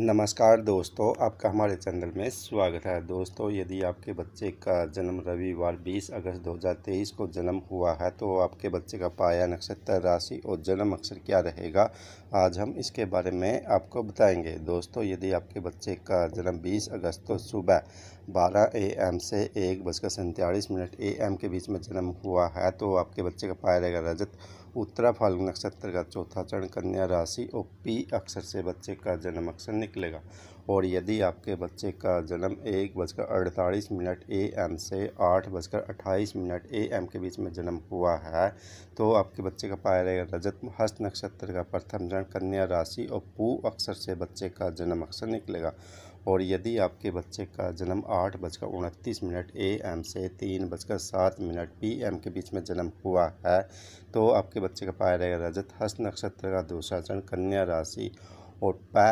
नमस्कार दोस्तों आपका हमारे चैनल में स्वागत है दोस्तों यदि आपके बच्चे का जन्म रविवार 20 अगस्त 2023 को जन्म हुआ है तो आपके बच्चे का पाया नक्षत्र राशि और जन्म अक्षर क्या रहेगा आज हम इसके बारे में आपको बताएंगे दोस्तों यदि आपके बच्चे का जन्म 20 अगस्त को तो सुबह 12 एम से एक बजकर सैंतालीस मिनट ए के बीच में जन्म हुआ है तो आपके बच्चे का पाया रहेगा रजत उत्तरा फाल्गुन नक्षत्र का चौथा चरण कन्या राशि और पी अक्षर से बच्चे का जन्म अक्षर निकलेगा और यदि आपके बच्चे का जन्म एक बजकर अड़तालीस मिनट ए एम से आठ बजकर अट्ठाईस मिनट ए एम के बीच में जन्म हुआ है तो आपके बच्चे का पाया जाएगा रजत हस्त नक्षत्र का प्रथम चरण कन्या राशि और पू अक्षर से बच्चे का जन्म अक्षर निकलेगा और यदि आपके बच्चे का जन्म आठ बजकर उनतीस मिनट ए एम से तीन बजकर सात मिनट पी एम के बीच में जन्म हुआ है तो आपके बच्चे का पाया रहेगा रजत हस्त नक्षत्र का दूसरा चरण कन्या राशि और पै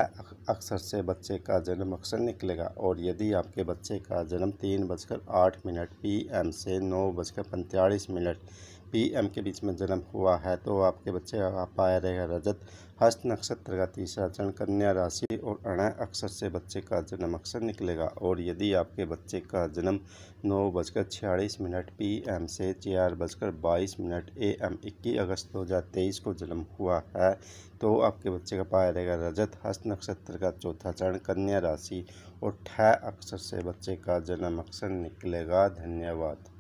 अक्षर से बच्चे का जन्म अक्षर निकलेगा और यदि आपके बच्चे का जन्म तीन बजकर आठ मिनट पी एम से नौ बजकर पैंतालीस मिनट पी एम के बीच में जन्म हुआ है तो आपके बच्चे का पाया रहेगा रजत हस्त नक्षत्र का तीसरा चरण कन्या राशि और अणय अक्षर से बच्चे का जन्म अक्षर निकलेगा और यदि आपके बच्चे का जन्म नौ बजकर छियालीस मिनट पी एम से चार बजकर बाईस मिनट ए एम इक्कीस अगस्त दो हज़ार तेईस को जन्म हुआ है तो आपके बच्चे का पाया रहेगा रजत हस्त नक्षत्र का चौथा चरण कन्या राशि और ठह अक्षर से बच्चे का जन्म अक्षर निकलेगा धन्यवाद